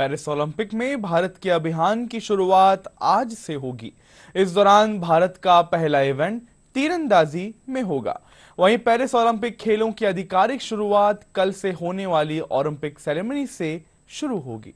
Paris Olympic में भारत के अभियान की शुरुआत आज से होगी इस दौरान भारत का पहला इवेंट तीरंदाजी में होगा वहीं पेरिस ओलंपिक खेलों की आधिकारिक शुरुआत कल से होने वाली ओलंपिक सेरेमनी से शुरू होगी